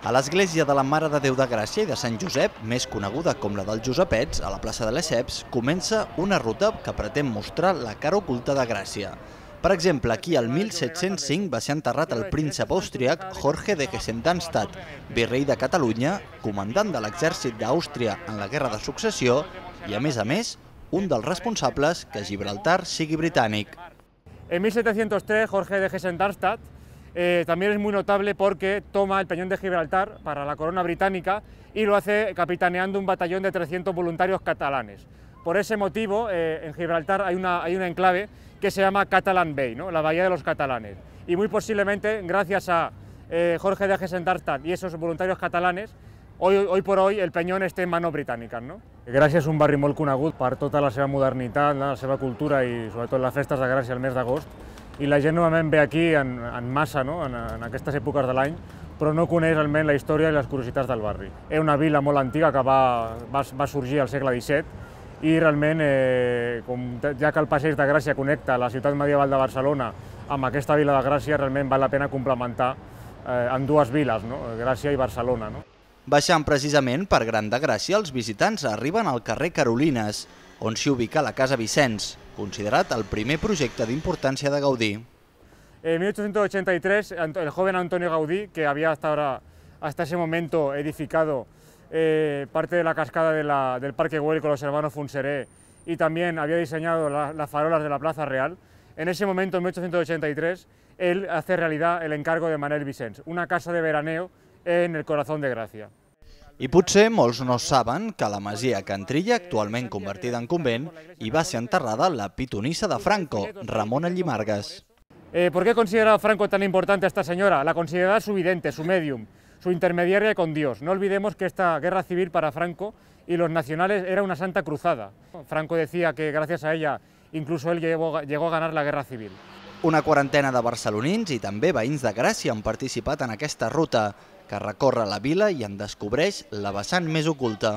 A l'església de la Mare de Déu de Gràcia i de Sant Josep, més coneguda com la dels Josepets, a la plaça de Lesseps, comença una ruta que pretén mostrar la cara oculta de Gràcia. Per exemple, aquí el 1705 va ser enterrat el príncep austríac Jorge de Gessendanstadt, virrei de Catalunya, comandant de l'exèrcit d'Àustria en la Guerra de Successió i, a més a més, un dels responsables que Gibraltar sigui britànic. En 1703, Jorge de Gessendanstadt Eh, también es muy notable porque toma el Peñón de Gibraltar para la corona británica y lo hace capitaneando un batallón de 300 voluntarios catalanes. Por ese motivo, eh, en Gibraltar hay una, hay enclave que se llama Catalan Bay, la bahía de los catalanes. Y muy posiblemente, gracias a eh, Jorge de Gesendarstad y esos voluntarios catalanes, hoy, por hoy el peñón esté en manos británicas. ¿no? -"Gracias a un barrimol con para toda toda la seva modernidad, la seva cultura ...y sobre todo las festas de gracia el mes de agosto... i la gent normalment ve aquí en, en massa, no? en, en aquestes èpoques de l'any, però no coneix realment la història i les curiositats del barri. És una vila molt antiga que va, va, va sorgir al segle XVII i realment, eh, com ja que el passeig de Gràcia connecta la ciutat medieval de Barcelona amb aquesta vila de Gràcia, realment val la pena complementar eh, amb dues viles, no? Gràcia i Barcelona. No? Baixant precisament per Gran de Gràcia, els visitants arriben al carrer Carolines, on s'hi ubica la Casa Vicenç, considerat el primer proyecto de importancia de Gaudí. En 1883, el joven Antonio Gaudí, que había hasta, hasta ese momento edificado eh, parte de la cascada del Parque Güell con los hermanos Funseré y también había diseñado las farolas de la Plaza Real, en ese momento, en 1883, él hace realidad el encargo de Manuel Vicens, una casa de veraneo en el corazón de Gracia. I potser molts no saben que la masia Cantrilla, actualment convertida en convent, hi va ser enterrada la pitonissa de Franco, Ramona Llimargas. Eh, ¿Por qué considera Franco tan importante a esta señora? La considera su vidente, su medium, su intermediaria con Dios. No olvidemos que esta guerra civil para Franco y los nacionales era una santa cruzada. Franco decía que gracias a ella incluso él llegó, llegó a ganar la guerra civil. Una quarantena de barcelonins i també veïns de Gràcia han participat en aquesta ruta que recorre la vila i en descobreix la vessant més oculta.